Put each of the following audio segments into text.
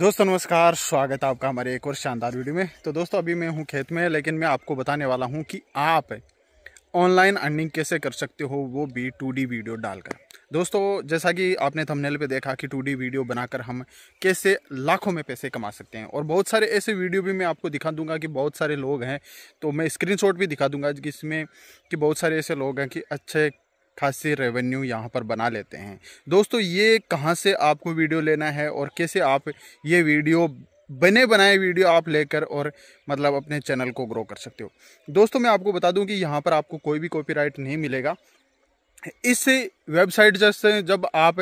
दोस्तों नमस्कार स्वागत है आपका हमारे एक और शानदार वीडियो में तो दोस्तों अभी मैं हूँ खेत में लेकिन मैं आपको बताने वाला हूँ कि आप ऑनलाइन अर्निंग कैसे कर सकते हो वो भी टू वीडियो डालकर दोस्तों जैसा कि आपने थंबनेल पे देखा कि टू वीडियो बनाकर हम कैसे लाखों में पैसे कमा सकते हैं और बहुत सारे ऐसे वीडियो भी मैं आपको दिखा दूंगा कि बहुत सारे लोग हैं तो मैं स्क्रीनशॉट भी दिखा दूंगा जिसमें कि बहुत सारे ऐसे लोग हैं कि अच्छे खासी रेवेन्यू यहाँ पर बना लेते हैं दोस्तों ये कहाँ से आपको वीडियो लेना है और कैसे आप ये वीडियो बने बनाए वीडियो आप लेकर और मतलब अपने चैनल को ग्रो कर सकते हो दोस्तों मैं आपको बता दूं कि यहाँ पर आपको कोई भी कॉपीराइट नहीं मिलेगा इस वेबसाइट जैसे जब आप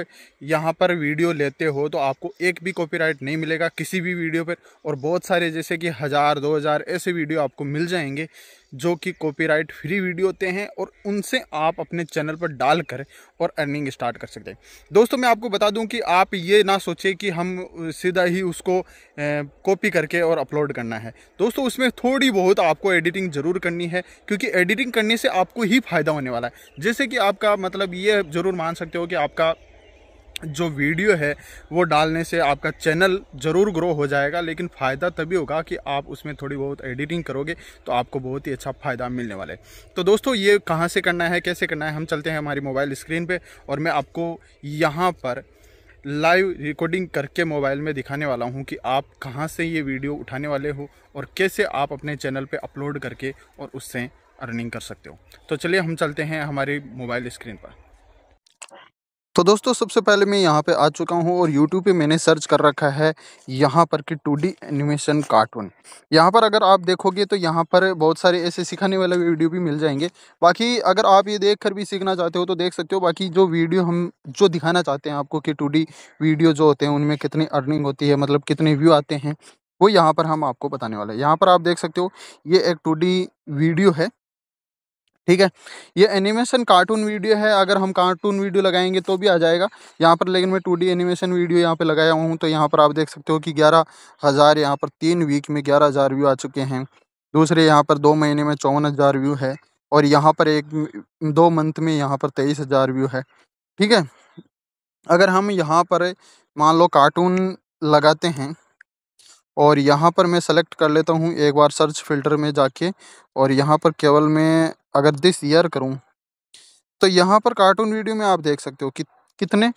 यहाँ पर वीडियो लेते हो तो आपको एक भी कॉपीराइट नहीं मिलेगा किसी भी वीडियो पर और बहुत सारे जैसे कि हज़ार दो हज़ार ऐसे वीडियो आपको मिल जाएंगे जो कि कॉपीराइट फ्री वीडियो होते हैं और उनसे आप अपने चैनल पर डाल कर और अर्निंग स्टार्ट कर सकते हैं दोस्तों मैं आपको बता दूं कि आप ये ना सोचें कि हम सीधा ही उसको कॉपी करके और अपलोड करना है दोस्तों उसमें थोड़ी बहुत आपको एडिटिंग ज़रूर करनी है क्योंकि एडिटिंग करने से आपको ही फ़ायदा होने वाला है जैसे कि आपका मतलब ये ज़रूर मान सकते हो कि आपका जो वीडियो है वो डालने से आपका चैनल ज़रूर ग्रो हो जाएगा लेकिन फ़ायदा तभी होगा कि आप उसमें थोड़ी बहुत एडिटिंग करोगे तो आपको बहुत ही अच्छा फ़ायदा मिलने वाला है तो दोस्तों ये कहाँ से करना है कैसे करना है हम चलते हैं हमारी मोबाइल स्क्रीन पे और मैं आपको यहाँ पर लाइव रिकॉर्डिंग करके मोबाइल में दिखाने वाला हूँ कि आप कहाँ से ये वीडियो उठाने वाले हो और कैसे आप अपने चैनल पर अपलोड करके और उससे अर्निंग कर सकते हो तो चलिए हम चलते हैं हमारी मोबाइल स्क्रीन पर तो दोस्तों सबसे पहले मैं यहाँ पे आ चुका हूँ और यूट्यूब पे मैंने सर्च कर रखा है यहाँ पर कि टू एनिमेशन कार्टून यहाँ पर अगर आप देखोगे तो यहाँ पर बहुत सारे ऐसे सिखाने वाले वीडियो भी मिल जाएंगे बाकी अगर आप ये देख कर भी सीखना चाहते हो तो देख सकते हो बाकी जो वीडियो हम जो दिखाना चाहते हैं आपको कि टू वीडियो जो होते हैं उनमें कितनी अर्निंग होती है मतलब कितने व्यू आते हैं वो यहाँ पर हम आपको बताने वाले हैं यहाँ पर आप देख सकते हो ये एक टू वीडियो है ठीक है ये एनिमेशन कार्टून वीडियो है अगर हम कार्टून वीडियो लगाएंगे तो भी आ जाएगा यहाँ पर लेकिन मैं टू एनिमेशन वीडियो यहाँ पे लगाया हूँ तो यहाँ पर आप देख सकते हो कि ग्यारह हज़ार यहाँ पर तीन वीक में ग्यारह हज़ार व्यू आ चुके हैं दूसरे यहाँ पर दो महीने में चौवन हज़ार व्यू है और यहाँ पर एक दो मंथ में यहाँ पर तेईस हज़ार व्यू है ठीक है अगर हम यहाँ पर मान लो कार्टून लगाते हैं और यहाँ पर मैं सेलेक्ट कर लेता हूँ एक बार सर्च फिल्टर में जाके और यहाँ पर केवल मैं अगर दिस ईयर करूँ तो यहाँ पर कार्टून वीडियो में आप देख सकते हो कि कितने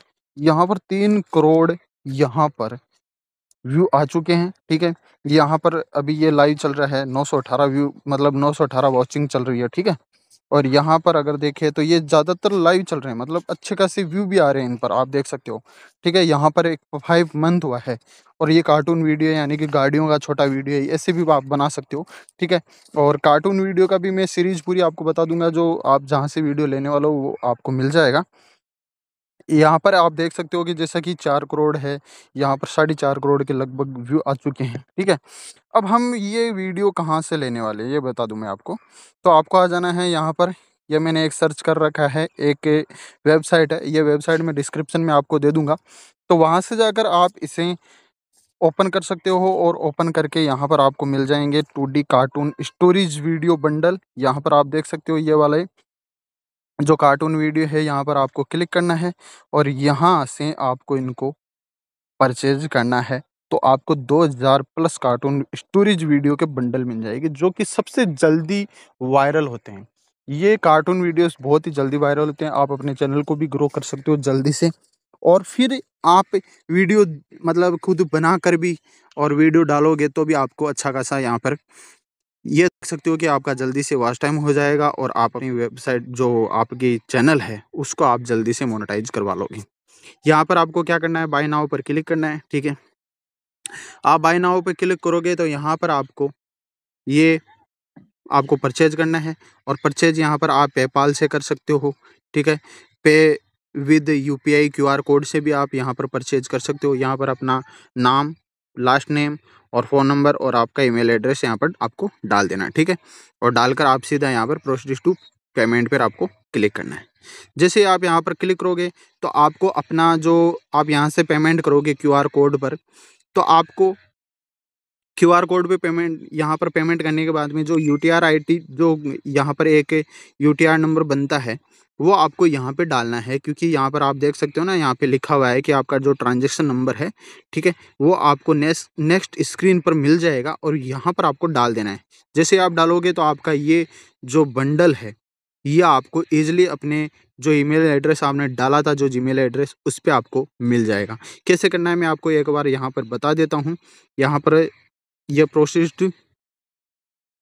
यहाँ पर तीन करोड़ यहाँ पर व्यू आ चुके हैं ठीक है यहाँ पर अभी ये लाइव चल रहा है 918 व्यू मतलब 918 वाचिंग चल रही है ठीक है और यहाँ पर अगर देखें तो ये ज़्यादातर लाइव चल रहे हैं मतलब अच्छे खासे व्यू भी आ रहे हैं इन पर आप देख सकते हो ठीक है यहाँ पर एक फाइव मंथ हुआ है और ये कार्टून वीडियो यानी कि गाड़ियों का छोटा वीडियो है ऐसे भी आप बना सकते हो ठीक है और कार्टून वीडियो का भी मैं सीरीज़ पूरी आपको बता दूंगा जो आप जहाँ से वीडियो लेने वाला हो वो आपको मिल जाएगा यहाँ पर आप देख सकते हो कि जैसा कि चार करोड़ है यहाँ पर साढ़े चार करोड़ के लगभग व्यू आ चुके हैं ठीक है अब हम ये वीडियो कहाँ से लेने वाले ये बता दूँ मैं आपको तो आपको आ जाना है यहाँ पर ये मैंने एक सर्च कर रखा है एक वेबसाइट है ये वेबसाइट मैं डिस्क्रिप्शन में आपको दे दूँगा तो वहाँ से जाकर आप इसे ओपन कर सकते हो और ओपन करके यहाँ पर आपको मिल जाएंगे two cartoon stories video bundle यहाँ पर आप देख सकते हो ये वाले जो कार्टून वीडियो है यहाँ पर आपको क्लिक करना है और यहाँ से आपको इनको परचेज करना है तो आपको 2000 प्लस कार्टून स्टोरेज वीडियो के बंडल मिल जाएगी जो कि सबसे जल्दी वायरल होते हैं ये कार्टून वीडियोस बहुत ही जल्दी वायरल होते हैं आप अपने चैनल को भी ग्रो कर सकते हो जल्दी से और फिर आप वीडियो मतलब खुद बना कर भी और वीडियो डालोगे तो भी आपको अच्छा खासा यहाँ पर देख सकते हो कि आपका जल्दी से वॉच टाइम हो जाएगा और आप अपनी वेबसाइट जो आपकी चैनल है उसको आप जल्दी से मोनेटाइज करवा लोगे यहाँ पर आपको क्या करना है बाई नाव पर क्लिक करना है ठीक है आप बाई नाव पर क्लिक करोगे तो यहाँ पर आपको ये आपको परचेज करना है और परचेज यहाँ पर आप पेपाल से कर सकते हो ठीक है पे विद यूपीआई क्यूआर कोड से भी आप यहाँ पर परचेज कर सकते हो यहाँ पर अपना नाम लास्ट नेम और फ़ोन नंबर और आपका ईमेल एड्रेस यहाँ पर आपको डाल देना है ठीक है और डालकर आप सीधा यहाँ पर प्रोसीड टू पेमेंट पर आपको क्लिक करना है जैसे आप यहाँ पर क्लिक करोगे तो आपको अपना जो आप यहाँ से पेमेंट करोगे क्यूआर कोड पर तो आपको Q R code pay payment यहाँ पर पेमेंट करने के बाद में जो U T R I T जो यहाँ पर एक यू टी आर नंबर बनता है वो आपको यहाँ पे डालना है क्योंकि यहाँ पर आप देख सकते हो ना यहाँ पे लिखा हुआ है कि आपका जो ट्रांजेक्शन नंबर है ठीक है वो आपको नेक्स्ट नेक्स्ट स्क्रीन पर मिल जाएगा और यहाँ पर आपको डाल देना है जैसे आप डालोगे तो आपका ये जो बंडल है ये आपको ईजिली अपने जो ईमेल एड्रेस आपने डाला था जो जीमेल एड्रेस उस पर आपको मिल जाएगा कैसे करना है मैं आपको एक बार यहाँ पर बता देता हूँ यहाँ पर यह प्रोसेस्ड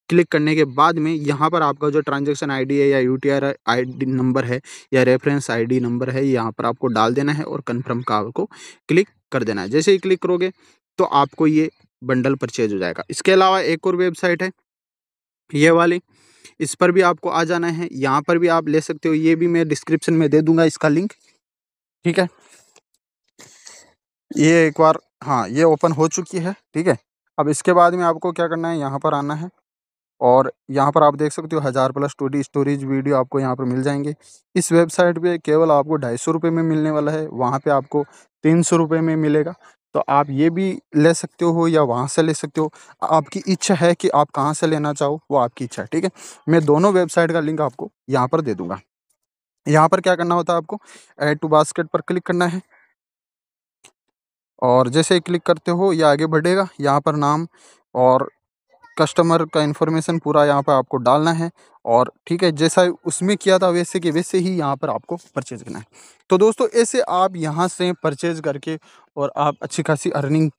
क्लिक करने के बाद में यहाँ पर आपका जो ट्रांजेक्शन आईडी है या यू टी आई नंबर है या रेफरेंस आईडी नंबर है यहाँ पर आपको डाल देना है और कन्फर्म का आपको क्लिक कर देना है जैसे ही क्लिक करोगे तो आपको ये बंडल परचेज हो जाएगा इसके अलावा एक और वेबसाइट है ये वाली इस पर भी आपको आ जाना है यहाँ पर भी आप ले सकते हो ये भी मैं डिस्क्रिप्शन में दे दूंगा इसका लिंक ठीक है ये एक बार हाँ ये ओपन हो चुकी है ठीक है अब इसके बाद में आपको क्या करना है यहाँ पर आना है और यहाँ पर आप देख सकते हो हज़ार plus two D storage video आपको यहाँ पर मिल जाएंगे इस वेबसाइट पे केवल आपको ढाई सौ रुपये में मिलने वाला है वहाँ पे आपको तीन सौ रुपये में मिलेगा तो आप ये भी ले सकते हो या वहाँ से ले सकते हो आपकी इच्छा है कि आप कहाँ से लेना चाहो वो आपकी इच्छा है ठीक है मैं दोनों वेबसाइट का लिंक आपको यहाँ पर दे दूँगा यहाँ पर क्या करना होता है आपको एड टू बास्केट पर क्लिक करना है और जैसे क्लिक करते हो ये आगे बढ़ेगा यहाँ पर नाम और कस्टमर का इन्फॉर्मेशन पूरा यहाँ पर आपको डालना है और ठीक है जैसा उसमें किया था वैसे कि वैसे ही यहाँ पर आपको परचेज करना है तो दोस्तों ऐसे आप यहाँ से परचेज करके और आप अच्छी खासी अर्निंग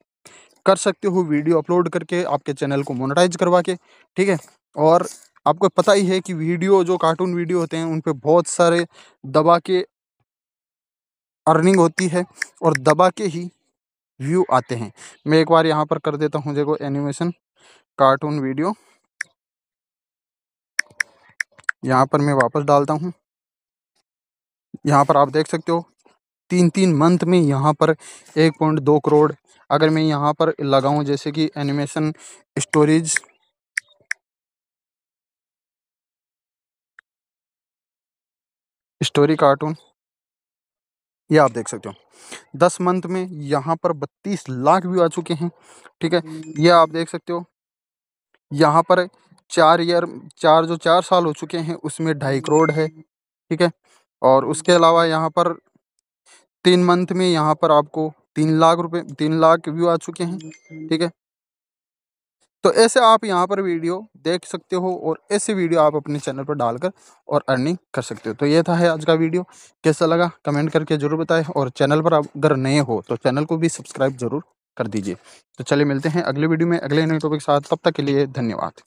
कर सकते हो वीडियो अपलोड करके आपके चैनल को मोनेटाइज करवा के ठीक है और आपको पता ही है कि वीडियो जो कार्टून वीडियो होते हैं उन पर बहुत सारे दबा के अर्निंग होती है और दबा के ही व्यू आते हैं मैं एक बार यहाँ पर कर देता हूँ देखो एनिमेशन कार्टून वीडियो यहाँ पर मैं वापस डालता हूँ यहाँ पर आप देख सकते हो तीन तीन मंथ में यहाँ पर एक पॉइंट दो करोड़ अगर मैं यहाँ पर लगाऊँ जैसे कि एनिमेशन स्टोरेज स्टोरी कार्टून ये आप देख सकते हो दस मंथ में यहाँ पर बत्तीस लाख व्यू आ चुके हैं ठीक है हम्म। ये आप देख सकते हो यहाँ पर चार ईयर चार जो चार साल हो चुके हैं उसमें ढाई हम्म। करोड़ है ठीक है और उसके अलावा यहाँ पर तीन मंथ में यहाँ पर आपको तीन लाख रुपए तीन लाख व्यू आ चुके हैं हम्म, ठीक है तो ऐसे आप यहाँ पर वीडियो देख सकते हो और ऐसे वीडियो आप अपने चैनल पर डालकर और अर्निंग कर सकते हो तो ये था है आज का वीडियो कैसा लगा कमेंट करके ज़रूर बताएं और चैनल पर अगर नए हो तो चैनल को भी सब्सक्राइब ज़रूर कर दीजिए तो चलिए मिलते हैं अगले वीडियो में अगले नए टॉपिक के साथ तब तक के लिए धन्यवाद